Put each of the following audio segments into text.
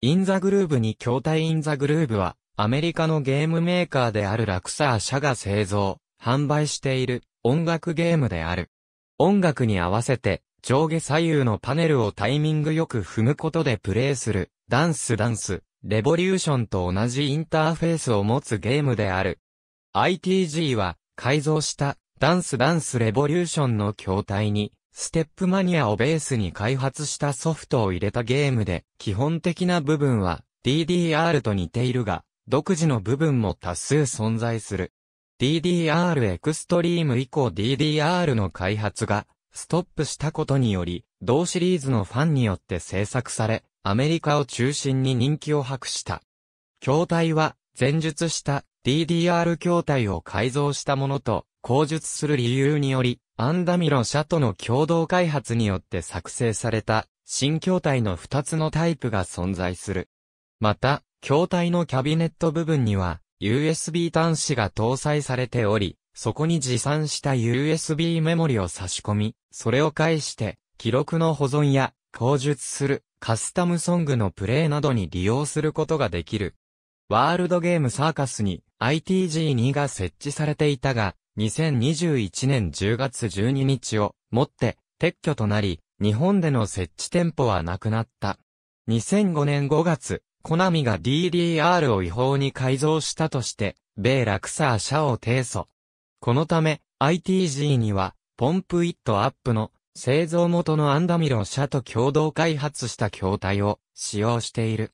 インザグルーブに筐体インザグルーブは、アメリカのゲームメーカーであるラクサー社が製造、販売している音楽ゲームである。音楽に合わせて上下左右のパネルをタイミングよく踏むことでプレイするダンスダンス、レボリューションと同じインターフェースを持つゲームである。ITG は改造したダンスダンスレボリューションの筐体にステップマニアをベースに開発したソフトを入れたゲームで、基本的な部分は DDR と似ているが、独自の部分も多数存在する。DDR エクストリーム以降 DDR の開発がストップしたことにより、同シリーズのファンによって制作され、アメリカを中心に人気を博した。筐体は、前述した DDR 筐体を改造したものと、口述する理由により、アンダミロ社との共同開発によって作成された新筐体の2つのタイプが存在する。また、筐体のキャビネット部分には USB 端子が搭載されており、そこに持参した USB メモリを差し込み、それを介して記録の保存や口述するカスタムソングのプレイなどに利用することができる。ワールドゲームサーカスに ITG2 が設置されていたが、2021年10月12日をもって撤去となり、日本での設置店舗はなくなった。2005年5月、コナミが DDR を違法に改造したとして、米ラクサー社を提訴。このため、ITG には、ポンプイットアップの製造元のアンダミロ社と共同開発した筐体を使用している。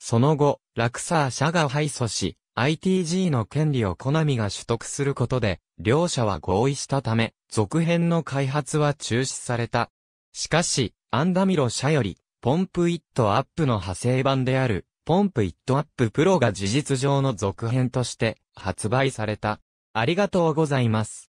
その後、ラクサー社が敗訴し、ITG の権利をコナミが取得することで、両者は合意したため、続編の開発は中止された。しかし、アンダミロ社より、ポンプイットアップの派生版である、ポンプイットアッププロが事実上の続編として発売された。ありがとうございます。